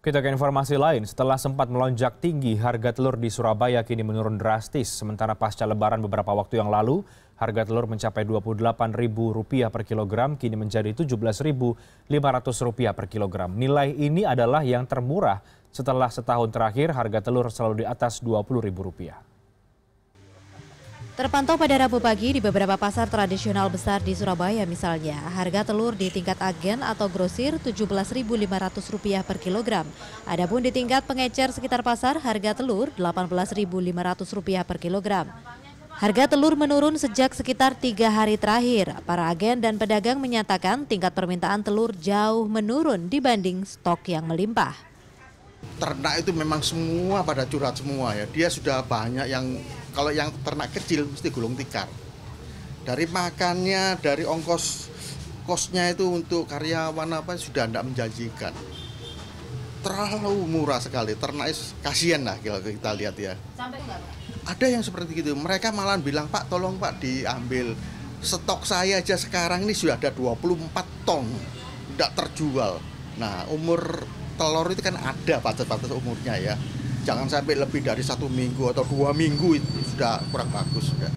Kita ke informasi lain, setelah sempat melonjak tinggi, harga telur di Surabaya kini menurun drastis. Sementara pasca lebaran beberapa waktu yang lalu, harga telur mencapai Rp28.000 per kilogram, kini menjadi Rp17.500 per kilogram. Nilai ini adalah yang termurah setelah setahun terakhir harga telur selalu di atas Rp20.000. Terpantau pada Rabu pagi di beberapa pasar tradisional besar di Surabaya misalnya, harga telur di tingkat agen atau grosir Rp17.500 per kilogram. Adapun di tingkat pengecer sekitar pasar, harga telur Rp18.500 per kilogram. Harga telur menurun sejak sekitar tiga hari terakhir. Para agen dan pedagang menyatakan tingkat permintaan telur jauh menurun dibanding stok yang melimpah ternak itu memang semua pada curhat semua ya. Dia sudah banyak yang kalau yang ternak kecil mesti gulung tikar. Dari makannya, dari ongkos kosnya itu untuk karyawan apa sudah tidak menjanjikan. Terlalu murah sekali. Ternak kasihan lah kalau kita lihat ya. Ada yang seperti itu. Mereka malah bilang, "Pak, tolong Pak diambil stok saya aja sekarang ini sudah ada 24 ton tidak terjual. Nah, umur telur itu kan ada batas-batas umurnya ya. Jangan sampai lebih dari satu minggu atau dua minggu itu sudah kurang bagus. Sudah.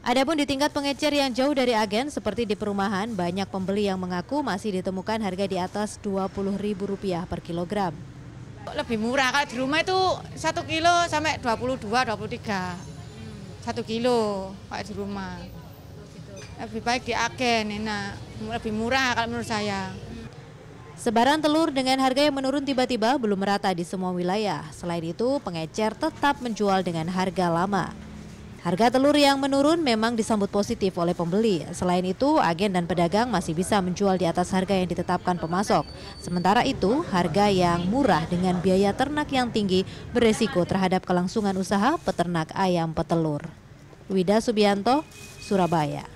Adapun di tingkat pengecer yang jauh dari agen seperti di perumahan, banyak pembeli yang mengaku masih ditemukan harga di atas Rp20.000 per kilogram. Lebih murah, kalau di rumah itu 1 kilo sampai 22, 23. 1 kilo kalau di rumah. Lebih baik di agen, enak. Lebih murah kalau menurut saya. Sebaran telur dengan harga yang menurun tiba-tiba belum merata di semua wilayah. Selain itu, pengecer tetap menjual dengan harga lama. Harga telur yang menurun memang disambut positif oleh pembeli. Selain itu, agen dan pedagang masih bisa menjual di atas harga yang ditetapkan pemasok. Sementara itu, harga yang murah dengan biaya ternak yang tinggi beresiko terhadap kelangsungan usaha peternak ayam petelur. Wida Subianto, Surabaya.